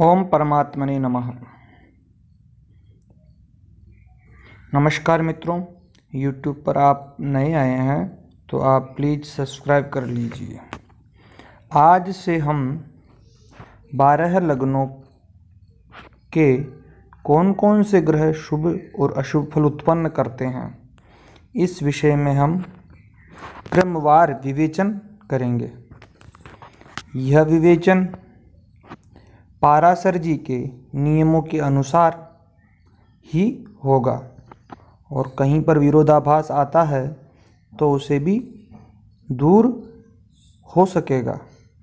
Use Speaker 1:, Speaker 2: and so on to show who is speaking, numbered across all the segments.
Speaker 1: ओम परमात्मने नमः नमस्कार मित्रों यूट्यूब पर आप नए आए हैं तो आप प्लीज़ सब्सक्राइब कर लीजिए आज से हम बारह लग्नों के कौन कौन से ग्रह शुभ और अशुभ फल उत्पन्न करते हैं इस विषय में हम क्रमवार विवेचन करेंगे यह विवेचन पारासर जी के नियमों के अनुसार ही होगा और कहीं पर विरोधाभास आता है तो उसे भी दूर हो सकेगा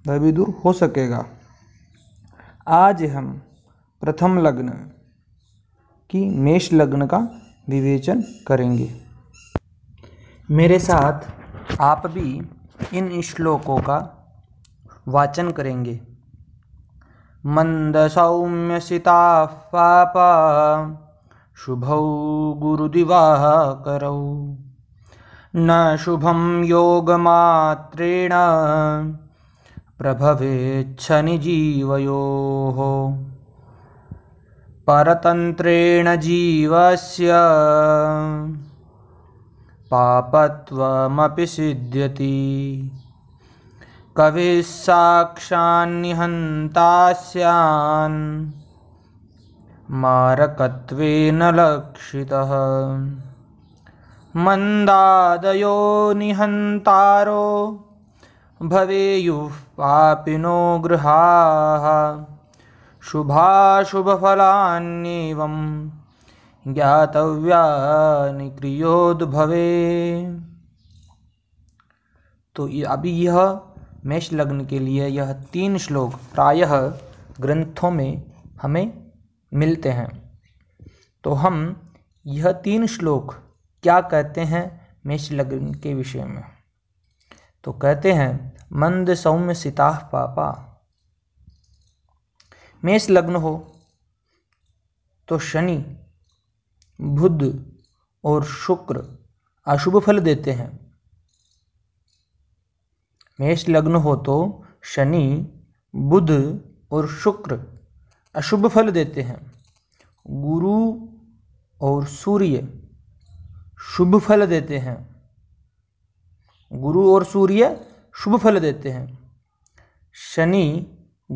Speaker 1: वह भी दूर हो सकेगा आज हम प्रथम लग्न की मेष लग्न का विवेचन करेंगे मेरे साथ आप भी इन श्लोकों का वाचन करेंगे मन्दसौम्यसिताः पाप शुभौ गुरुदिवाकरौ न शुभं योगमात्रेण प्रभवेच्छनि जीवयोः परतन्त्रेण जीवस्य पापत्वमपि सिद्ध्यति कविः निहंता मारकत्वेन लक्षितः मन्दादयो निहन्तारो भवेयुः पापिनो गृहाः शुभाशुभफलान्येवं ज्ञातव्यानि क्रियोद्भवे तो अभी यह मेष लग्न के लिए यह तीन श्लोक प्रायः ग्रंथों में हमें मिलते हैं तो हम यह तीन श्लोक क्या कहते हैं मेष लग्न के विषय में तो कहते हैं मंद सौम्य सीता पापा मेष लग्न हो तो शनि बुध और शुक्र अशुभ फल देते हैं मेष लग्न हो तो शनि बुध और शुक्र अशुभ फल देते हैं गुरु और सूर्य शुभ फल देते हैं गुरु और सूर्य शुभ फल देते हैं शनि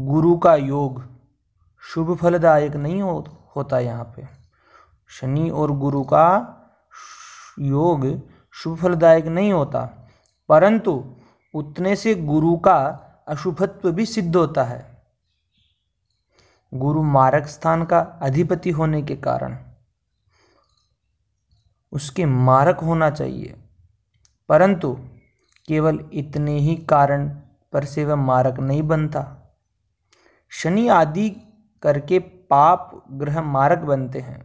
Speaker 1: गुरु का योग शुभ फलदायक नहीं हो, होता यहाँ पे शनि और गुरु का योग शुभ फलदायक नहीं होता परंतु उतने से गुरु का अशुभत्व भी सिद्ध होता है गुरु मारक स्थान का अधिपति होने के कारण उसके मारक होना चाहिए परंतु केवल इतने ही कारण पर से वह मारक नहीं बनता शनि आदि करके पाप ग्रह मारक बनते हैं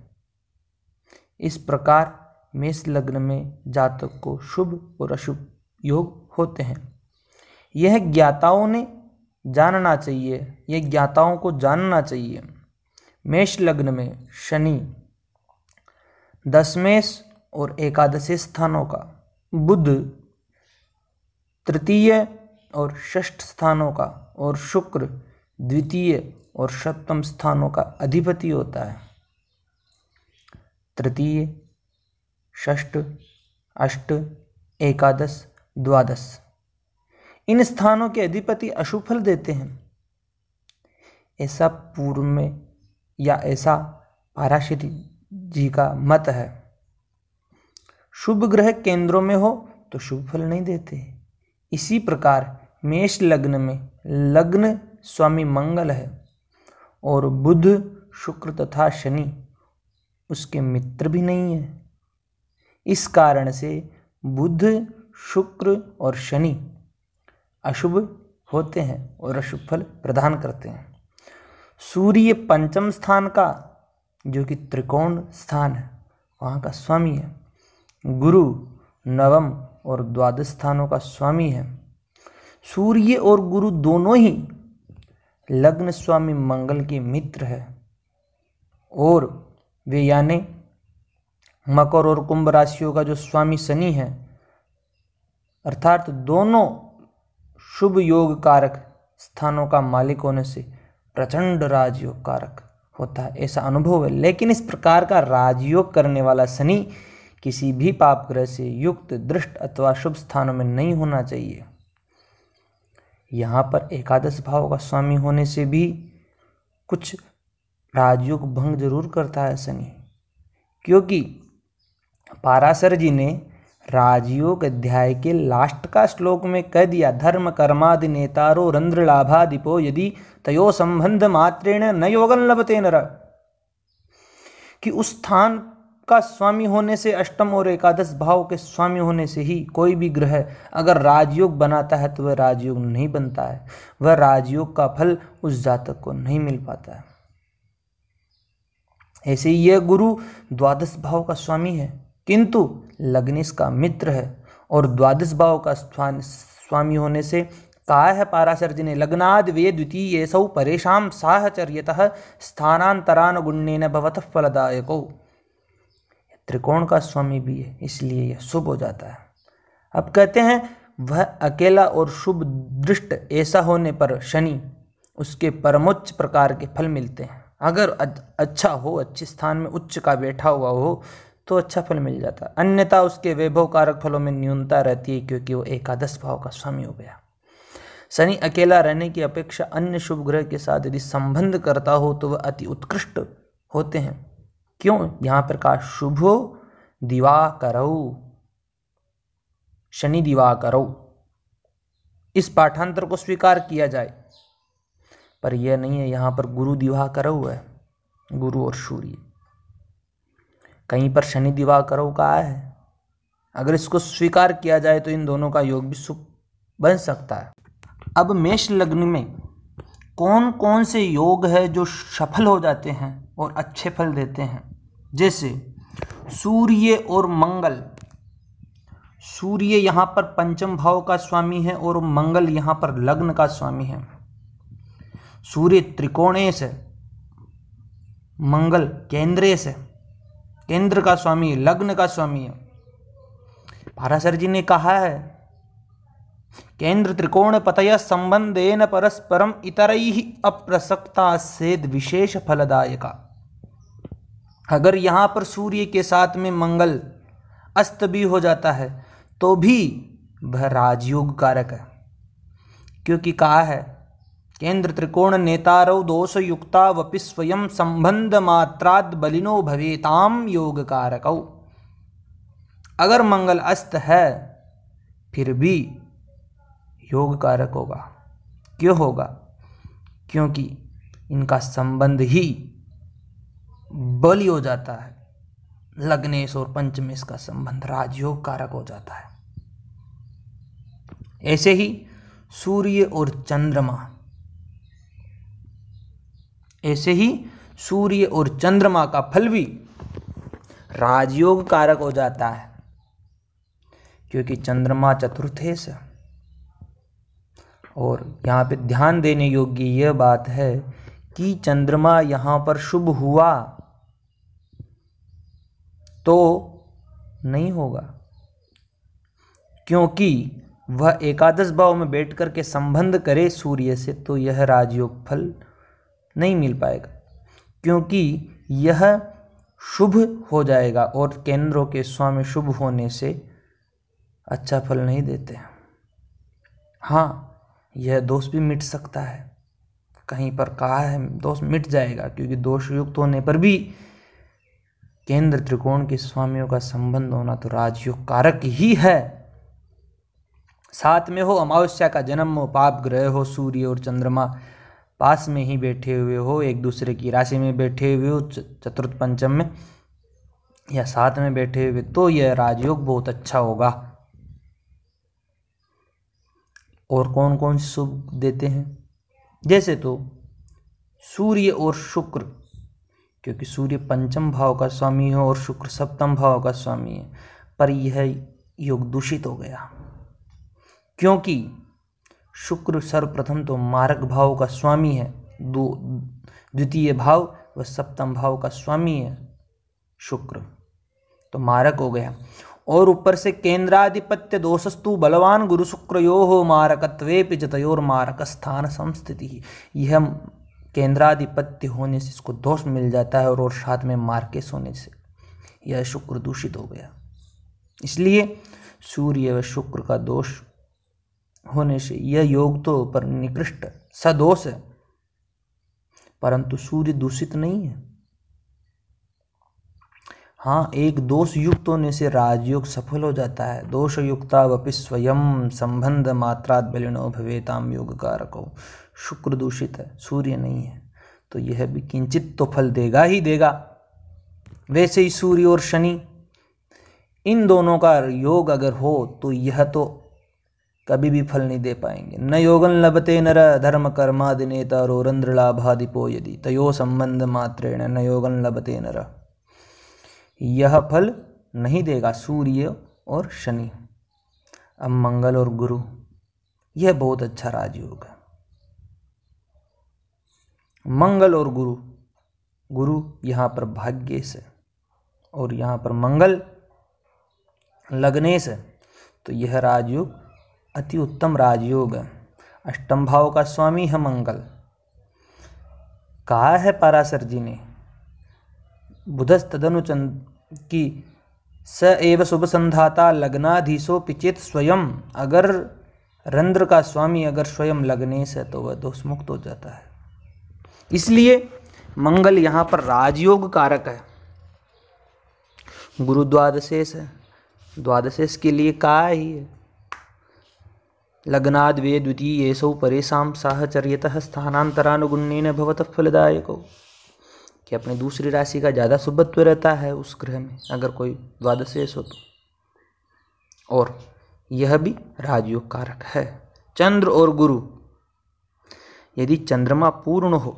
Speaker 1: इस प्रकार मेष लग्न में जातक को शुभ और अशुभ योग होते हैं यह ज्ञाताओं ने जानना चाहिए यह ज्ञाताओं को जानना चाहिए मेष लग्न में शनि दशमेश और एकादशी स्थानों का बुध तृतीय और षष्ठ स्थानों का और शुक्र द्वितीय और सप्तम स्थानों का अधिपति होता है तृतीय षष्ठ अष्ट एकादश द्वादश इन स्थानों के अधिपति अशुफल देते हैं ऐसा पूर्व में या ऐसा पाराशर जी का मत है शुभ ग्रह केंद्रों में हो तो शुभ फल नहीं देते इसी प्रकार मेष लग्न में लग्न स्वामी मंगल है और बुध शुक्र तथा शनि उसके मित्र भी नहीं है इस कारण से बुध शुक्र और शनि अशुभ होते हैं और अशुभ फल प्रदान करते हैं सूर्य पंचम स्थान का जो कि त्रिकोण स्थान है वहाँ का स्वामी है गुरु नवम और द्वादश स्थानों का स्वामी है सूर्य और गुरु दोनों ही लग्न स्वामी मंगल के मित्र है और वे यानी मकर और कुंभ राशियों का जो स्वामी शनि है अर्थात दोनों शुभ योग कारक स्थानों का मालिक होने से प्रचंड राजयोग कारक होता है ऐसा अनुभव है लेकिन इस प्रकार का राजयोग करने वाला शनि किसी भी पाप ग्रह से युक्त दृष्ट अथवा शुभ स्थानों में नहीं होना चाहिए यहाँ पर एकादश भाव का स्वामी होने से भी कुछ राजयोग भंग जरूर करता है शनि क्योंकि पारासर जी ने राजयोग अध्याय के लास्ट का श्लोक में कह दिया धर्म कर्मादि नेतारो रंध्र लाभादिपो यदि तयो संबंध मात्रेण न योगन लभते नर कि उस स्थान का स्वामी होने से अष्टम और एकादश भाव के स्वामी होने से ही कोई भी ग्रह अगर राजयोग बनाता है तो वह राजयोग नहीं बनता है वह राजयोग का फल उस जातक को नहीं मिल पाता है ऐसे ही यह गुरु द्वादश भाव का स्वामी है किंतु लग्निश का मित्र है और द्वादश भाव का स्थान स्वामी होने से कहा है पाराशर जी ने लग्नाद वे द्वितीय सौ परेशान साहचर्यत स्थानांतरान गुण्यन भवत फलदायको त्रिकोण का स्वामी भी है इसलिए यह शुभ हो जाता है अब कहते हैं वह अकेला और शुभ दृष्ट ऐसा होने पर शनि उसके परमोच्च प्रकार के फल मिलते हैं अगर अच्छा हो अच्छे स्थान में उच्च का बैठा हुआ हो तो अच्छा फल मिल जाता अन्यथा उसके वैभव कारक फलों में न्यूनता रहती है क्योंकि वो एकादश भाव का स्वामी हो गया शनि अकेला रहने की अपेक्षा अन्य शुभ ग्रह के साथ यदि संबंध करता हो तो वह अति उत्कृष्ट होते हैं क्यों यहाँ पर कहा शुभ दिवा करो शनि दिवा करो इस पाठांतर को स्वीकार किया जाए पर यह नहीं है यहाँ पर गुरु दिवा करो है गुरु और सूर्य कहीं पर शनि दिवाकरों का है अगर इसको स्वीकार किया जाए तो इन दोनों का योग भी सुख बन सकता है अब मेष लग्न में कौन कौन से योग है जो सफल हो जाते हैं और अच्छे फल देते हैं जैसे सूर्य और मंगल सूर्य यहाँ पर पंचम भाव का स्वामी है और मंगल यहाँ पर लग्न का स्वामी है सूर्य त्रिकोणेश है मंगल केंद्रेश है केंद्र का स्वामी है लग्न का स्वामी है भारासर जी ने कहा है केंद्र त्रिकोण पतय संबंधेन परस्परम इतर ही अप्रसक्ता सेद विशेष फलदायक अगर यहां पर सूर्य के साथ में मंगल अस्त भी हो जाता है तो भी वह राजयोग कारक है क्योंकि कहा है केंद्र त्रिकोण नेतारौ दोष युक्ता वपि स्वयं संबंध मात्राद बलिनो भवेताम योग कारकौ अगर मंगल अस्त है फिर भी योग कारक होगा क्यों होगा क्योंकि इनका संबंध ही बलि हो जाता है लग्नेश और पंचमेश का संबंध राजयोग कारक हो जाता है ऐसे ही सूर्य और चंद्रमा ऐसे ही सूर्य और चंद्रमा का फल भी राजयोग कारक हो जाता है क्योंकि चंद्रमा चतुर्थेश और यहाँ पे ध्यान देने योग्य यह बात है कि चंद्रमा यहाँ पर शुभ हुआ तो नहीं होगा क्योंकि वह एकादश भाव में बैठकर के संबंध करे सूर्य से तो यह राजयोग फल नहीं मिल पाएगा क्योंकि यह शुभ हो जाएगा और केंद्रों के स्वामी शुभ होने से अच्छा फल नहीं देते हैं हाँ यह दोष भी मिट सकता है कहीं पर कहा है दोष मिट जाएगा क्योंकि दोषयुक्त होने पर भी केंद्र त्रिकोण के स्वामियों का संबंध होना तो राजयोग कारक ही है साथ में हो अमावस्या का जन्म हो पाप ग्रह हो सूर्य और चंद्रमा पास में ही बैठे हुए हो एक दूसरे की राशि में बैठे हुए हो चतुर्थ पंचम में या साथ में बैठे हुए तो यह राजयोग बहुत अच्छा होगा और कौन कौन से शुभ देते हैं जैसे तो सूर्य और शुक्र क्योंकि सूर्य पंचम भाव का स्वामी है और शुक्र सप्तम भाव का स्वामी है पर यह योग दूषित हो गया क्योंकि शुक्र सर्वप्रथम तो मारक भाव का स्वामी है दो द्वितीय भाव व सप्तम भाव का स्वामी है शुक्र तो मारक हो गया और ऊपर से केंद्राधिपत्य दोषस्तु बलवान गुरु शुक्र यो हो मारकत्वे जतयोर मारक स्थान संस्थिति यह केंद्राधिपत्य होने से इसको दोष मिल जाता है और, और साथ में मार्केस होने से यह शुक्र दूषित हो गया इसलिए सूर्य व शुक्र का दोष होने से यह योग तो पर निकृष्ट सदोष है परंतु सूर्य दूषित नहीं है हाँ एक दोष युक्त होने से राजयोग सफल हो जाता है दोष युक्ता वपि स्वयं संबंध मात्रा बलिनो भवेताम योग कारको शुक्र दूषित है सूर्य नहीं है तो यह भी किंचित तो फल देगा ही देगा वैसे ही सूर्य और शनि इन दोनों का योग अगर हो तो यह तो कभी भी फल नहीं दे पाएंगे न योगन लभते नर धर्म कर्मादि नेता रंध्र लाभादिपो यदि तयो संबंध मात्रेण न योगन लभते नर यह फल नहीं देगा सूर्य और शनि अब मंगल और गुरु यह बहुत अच्छा राजयोग है मंगल और गुरु गुरु यहाँ पर भाग्य से और यहाँ पर मंगल लगने से तो यह राजयोग अति उत्तम राजयोग अष्टम भाव का स्वामी है मंगल कहा है पाराशर जी ने बुधस तदनुचंद की स एव शुभ संधाता लग्नाधीशो पिचेत स्वयं अगर रंध्र का स्वामी अगर स्वयं लगने से तो वह दोष मुक्त हो जाता है इसलिए मंगल यहाँ पर राजयोग कारक है गुरु द्वादशेष है द्वादशेष के लिए कहा ही है लग्नाद्वे द्वितीयेसौ परेषां साहचर्यतः स्थानांतरानुगुण्यन भवत फलदायक कि अपनी दूसरी राशि का ज़्यादा शुभत्व रहता है उस ग्रह में अगर कोई द्वादशेष हो तो और यह भी राजयोग कारक है चंद्र और गुरु यदि चंद्रमा पूर्ण हो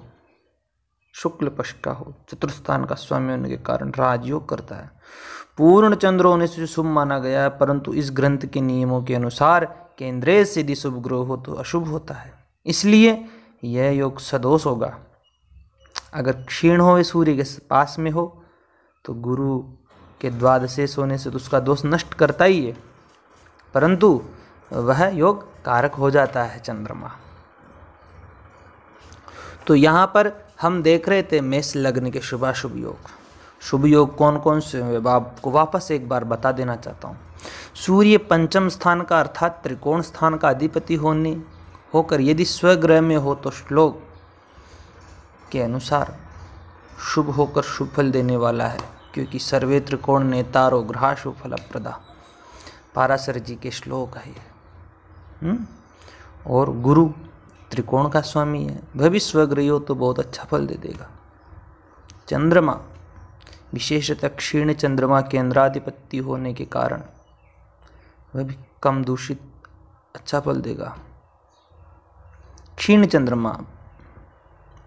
Speaker 1: शुक्ल पक्ष का हो चतुर्थान का स्वामी होने के कारण राजयोग करता है पूर्ण चंद्र होने से शुभ माना गया है परंतु इस ग्रंथ के नियमों के अनुसार से यदि शुभ ग्रह हो तो अशुभ होता है इसलिए यह योग सदोष होगा अगर क्षीण हो सूर्य के पास में हो तो गुरु के द्वादशेष होने से तो उसका दोष नष्ट करता ही है परंतु वह योग कारक हो जाता है चंद्रमा तो यहाँ पर हम देख रहे थे मेष लग्न के शुभाशुभ योग शुभ योग कौन कौन से हुए आपको वापस एक बार बता देना चाहता हूँ सूर्य पंचम स्थान का अर्थात त्रिकोण स्थान का अधिपति होने होकर यदि स्वग्रह में हो तो श्लोक के अनुसार शुभ होकर शुभ फल देने वाला है क्योंकि सर्वे त्रिकोण नेतारो ग्रह शुभ फल प्रदा पारासर जी के श्लोक है हुँ? हम्म? और गुरु त्रिकोण का स्वामी है वह भी स्वग्रही हो तो बहुत अच्छा फल दे देगा चंद्रमा विशेषतः क्षीण चंद्रमा की होने के कारण वह भी कम दूषित अच्छा फल देगा क्षीण चंद्रमा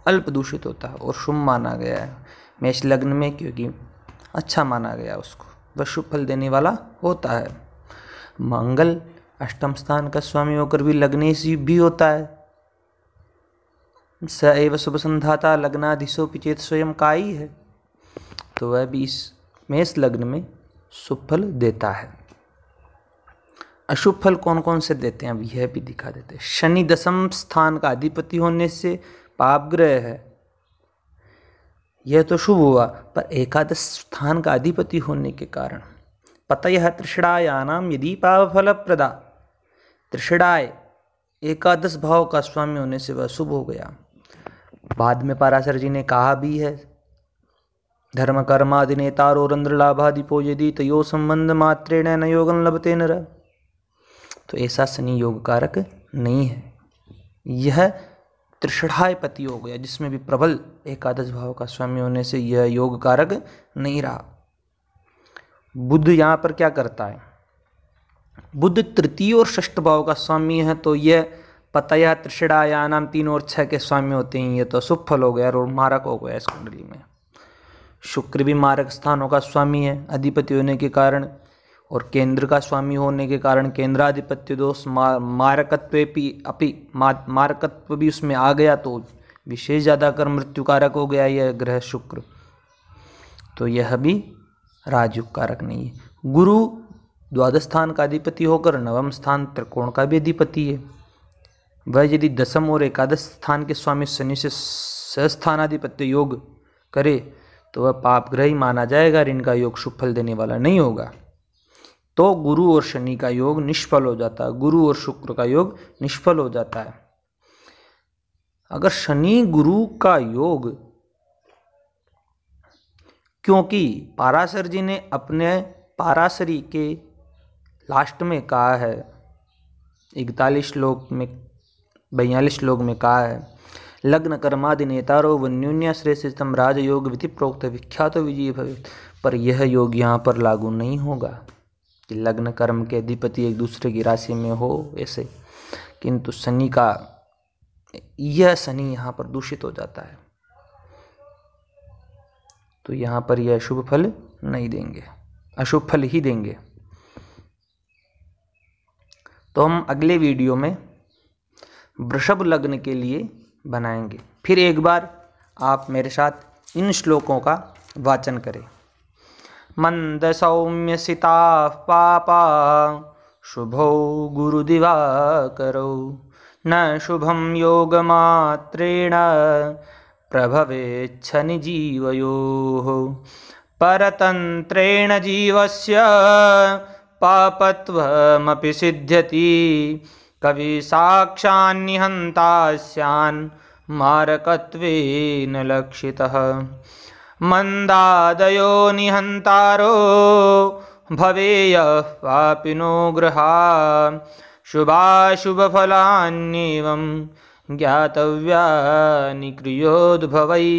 Speaker 1: अल्प दूषित होता है और शुभ माना गया है मेष लग्न में क्योंकि अच्छा माना गया उसको वह शुभ फल देने वाला होता है मंगल अष्टम स्थान का स्वामी होकर भी लग्नेश भी होता है स एव शुभ संधाता लग्नाधीशो पिचेत स्वयं का ही है तो वह भी इस मेष लग्न में शुभ फल देता है अशुभ फल कौन कौन से देते हैं अब यह भी दिखा देते हैं शनि दशम स्थान का अधिपति होने से पाप ग्रह है यह तो शुभ हुआ पर एकादश स्थान का अधिपति होने के कारण पतय तृषणायाम यदि पाप फल प्रदा तृषणाय एकादश भाव का स्वामी होने से वह शुभ हो गया बाद में पाराशर जी ने कहा भी है धर्मकर्मादिनेतारो रंध्रलाभादिपो यदि तयो संबंध मात्रेण न योगन लभते नर तो ऐसा शनि योग कारक नहीं है यह त्रिषढ़ायपति हो गया जिसमें भी प्रबल एकादश भाव का स्वामी होने से यह योग कारक नहीं रहा बुद्ध यहाँ पर क्या करता है बुद्ध तृतीय और षष्ठ भाव का स्वामी है तो यह पतया त्रिषड़ा या नाम तीन और छह के स्वामी होते हैं यह तो सुफल हो गया और मारक हो गया इस कुंडली में शुक्र भी मारक स्थानों का स्वामी है अधिपति होने के कारण और केंद्र का स्वामी होने के कारण केंद्राधिपत्य दोष मा, मारकत्व भी अपी मा, मारकत्व भी उसमें आ गया तो विशेष ज़्यादा कर मृत्यु कारक हो गया यह ग्रह शुक्र तो यह भी राजयुग कारक नहीं है गुरु द्वादश स्थान का अधिपति होकर नवम स्थान त्रिकोण का भी अधिपति है वह यदि दसम और एकादश स्थान के स्वामी शनि से सस्थानाधिपत्य योग करे तो वह ही माना जाएगा और इनका योग सुफल देने वाला नहीं होगा तो गुरु और शनि का योग निष्फल हो जाता है गुरु और शुक्र का योग निष्फल हो जाता है अगर शनि गुरु का योग क्योंकि पाराशर जी ने अपने पाराशरी के लास्ट में कहा है इकतालीस श्लोक में बयालीस श्लोक में कहा है लग्न कर्मादि नेतारो व न्यून्याश्रेषितम राजयोग विधि प्रोक्त विख्यात विजय भवि पर यह योग यहाँ पर लागू नहीं होगा कि लग्न कर्म के अधिपति एक दूसरे की राशि में हो ऐसे किंतु शनि का यह शनि यहाँ पर दूषित हो जाता है तो यहाँ पर यह शुभ फल नहीं देंगे अशुभ फल ही देंगे तो हम अगले वीडियो में वृषभ लग्न के लिए बनाएंगे फिर एक बार आप मेरे साथ इन श्लोकों का वाचन करें मंद सौम्य सिता पापा शुभो गुरुदिवा करो न शुभम मात्रेण प्रभवेच्छनि जीवयोः परतंत्रेण जीवस्य पापत्वमपि सिद्ध्यति कविसाक्षान्निहन्तास्यान् मारकत्वेन लक्षितः मन्दादयो निहन्तारो भवेयः पापिनो गृहा शुभाशुभफलान्येवं ज्ञातव्यानि क्रियोद्भवै